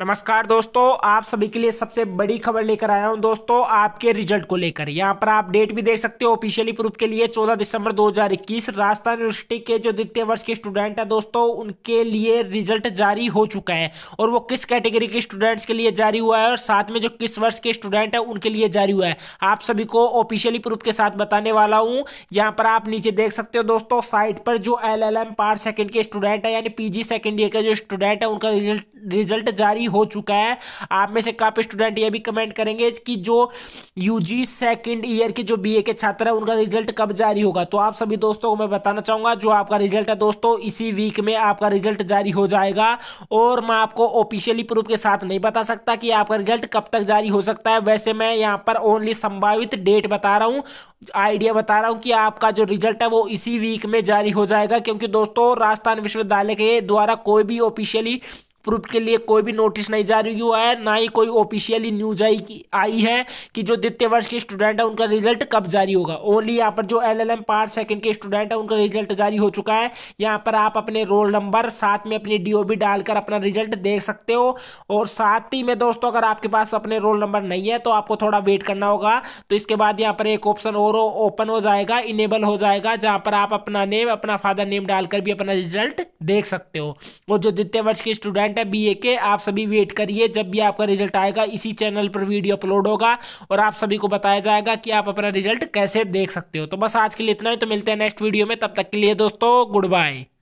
नमस्कार दोस्तों आप सभी के लिए सबसे बड़ी खबर लेकर आया हूं दोस्तों आपके रिजल्ट को लेकर यहां पर आप डेट भी देख सकते हो ऑफिशियली प्रूफ के लिए 14 दिसंबर 2021 राजस्थान यूनिवर्सिटी के जो द्वितीय वर्ष के स्टूडेंट है दोस्तों उनके लिए रिजल्ट जारी हो चुका है और वो किस कैटेगरी के स्टूडेंट्स के लिए जारी हुआ है और साथ में जो किस वर्ष के स्टूडेंट है उनके लिए जारी हुआ है आप सभी को ऑफिशियली प्रूफ के साथ बताने वाला हूँ यहाँ पर आप नीचे देख सकते हो दोस्तों साइट पर जो L L M part second के स्टूडेंट है यानी पी जी सेकेंड ईयर के जो स्टूडेंट है उनका रिजल्ट रिजल्ट जारी हो चुका है आप में से काफ़ी स्टूडेंट ये भी कमेंट करेंगे कि जो यूजी सेकंड ईयर के जो बीए के छात्र हैं उनका रिजल्ट कब जारी होगा तो आप सभी दोस्तों को मैं बताना चाहूँगा जो आपका रिजल्ट है दोस्तों इसी वीक में आपका रिजल्ट जारी हो जाएगा और मैं आपको ऑफिशियली प्रूफ के साथ नहीं बता सकता कि आपका रिजल्ट कब तक जारी हो सकता है वैसे मैं यहाँ पर ओनली संभावित डेट बता रहा हूँ आइडिया बता रहा हूँ कि आपका जो रिजल्ट है वो इसी वीक में जारी हो जाएगा क्योंकि दोस्तों राजस्थान विश्वविद्यालय के द्वारा कोई भी ऑफिशियली प्रूफ के लिए कोई भी नोटिस नहीं जारी हुआ है ना ही कोई ऑफिशियली न्यूज आई की आई है कि जो द्वितीय वर्ष के स्टूडेंट है उनका रिजल्ट कब जारी होगा ओनली यहाँ पर जो L L M part second के स्टूडेंट है उनका रिजल्ट जारी हो चुका है यहाँ पर आप अपने रोल नंबर साथ में अपनी डी डालकर अपना रिजल्ट देख सकते हो और साथ ही में दोस्तों अगर आपके पास अपने रोल नंबर नहीं है तो आपको थोड़ा वेट करना होगा तो इसके बाद यहाँ पर एक ऑप्शन और ओपन हो जाएगा इनेबल हो जाएगा जहाँ पर आप अपना नेम अपना फादर नेम डालकर भी अपना रिजल्ट देख सकते हो और जो द्वितीय वर्ष के स्टूडेंट है बीए के आप सभी वेट करिए जब भी आपका रिजल्ट आएगा इसी चैनल पर वीडियो अपलोड होगा और आप सभी को बताया जाएगा कि आप अपना रिजल्ट कैसे देख सकते हो तो बस आज के लिए इतना ही तो मिलते हैं नेक्स्ट वीडियो में तब तक के लिए दोस्तों गुड बाय